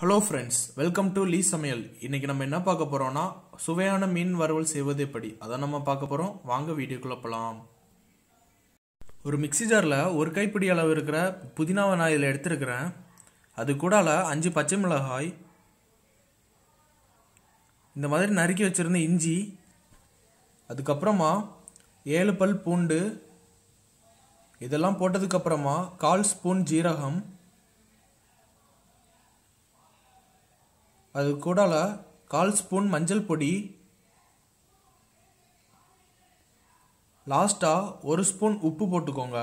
hello friends welcome to லீ சமையல் இன்றைக்கி நம்ம என்ன பார்க்க போகிறோம்னா சுவையான மீன் வறுவல் செய்வது எப்படி அதை நம்ம பார்க்க போகிறோம் வாங்க வீடியோக்குள்ளே போகலாம் ஒரு மிக்சி ஜாரில் ஒரு கைப்பிடி அளவு இருக்கிற புதினாவை நான் இதில் எடுத்துருக்கிறேன் அது கூடால அஞ்சு பச்சை மிளகாய் இந்த மாதிரி நறுக்கி வச்சுருந்த இஞ்சி அதுக்கப்புறமா ஏழு பல் பூண்டு இதெல்லாம் போட்டதுக்கப்புறமா கால் ஸ்பூன் ஜீரகம் அது கூட கால் ஸ்பூன் மஞ்சள் பொடி லாஸ்ட்டாக ஒரு ஸ்பூன் உப்பு போட்டுக்கோங்க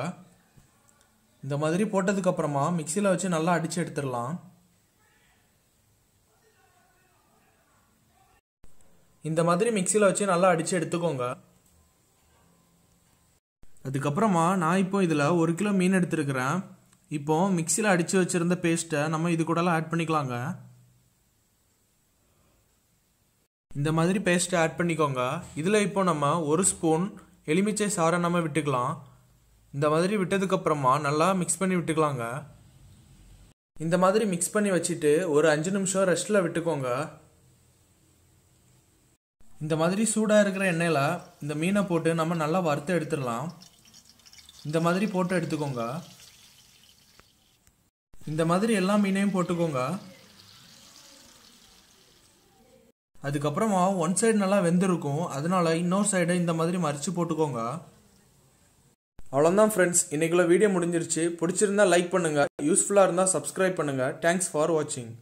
இந்த மாதிரி போட்டதுக்கப்புறமா மிக்சியில் வச்சு நல்லா அடித்து எடுத்துடலாம் இந்த மாதிரி மிக்சியில் வச்சு நல்லா அடித்து எடுத்துக்கோங்க அதுக்கப்புறமா நான் இப்போ இதில் ஒரு கிலோ மீன் எடுத்துருக்கிறேன் இப்போது மிக்சியில் அடித்து வச்சுருந்த பேஸ்ட்டை நம்ம இது கூடலாம் ஆட் பண்ணிக்கலாங்க இந்த மாதிரி பேஸ்ட்டை ஆட் பண்ணிக்கோங்க இதில் இப்போ நம்ம ஒரு ஸ்பூன் எலுமிச்சை சாரை நம்ம விட்டுக்கலாம் இந்த மாதிரி விட்டதுக்கப்புறமா நல்லா மிக்ஸ் பண்ணி விட்டுக்கலாங்க இந்த மாதிரி மிக்ஸ் பண்ணி வச்சுட்டு ஒரு அஞ்சு நிமிஷம் ரெஸ்ட்டில் விட்டுக்கோங்க இந்த மாதிரி சூடாக இருக்கிற எண்ணெயில் இந்த மீனை போட்டு நம்ம நல்லா வறுத்து எடுத்துடலாம் இந்த மாதிரி போட்டு எடுத்துக்கோங்க இந்த மாதிரி எல்லா மீனையும் போட்டுக்கோங்க அதுக்கப்புறமா ஒன் சைடு நல்லா வெந்திருக்கும் அதனால இன்னொரு சைடை இந்த மாதிரி மறித்து போட்டுக்கோங்க அவ்வளோதான் ஃப்ரெண்ட்ஸ் இன்றைக்குள்ள வீடியோ முடிஞ்சிருச்சு பிடிச்சிருந்தா லைக் பண்ணுங்கள் யூஸ்ஃபுல்லாக இருந்தால் சப்ஸ்கிரைப் பண்ணுங்கள் தேங்க்ஸ் ஃபார் வாட்சிங்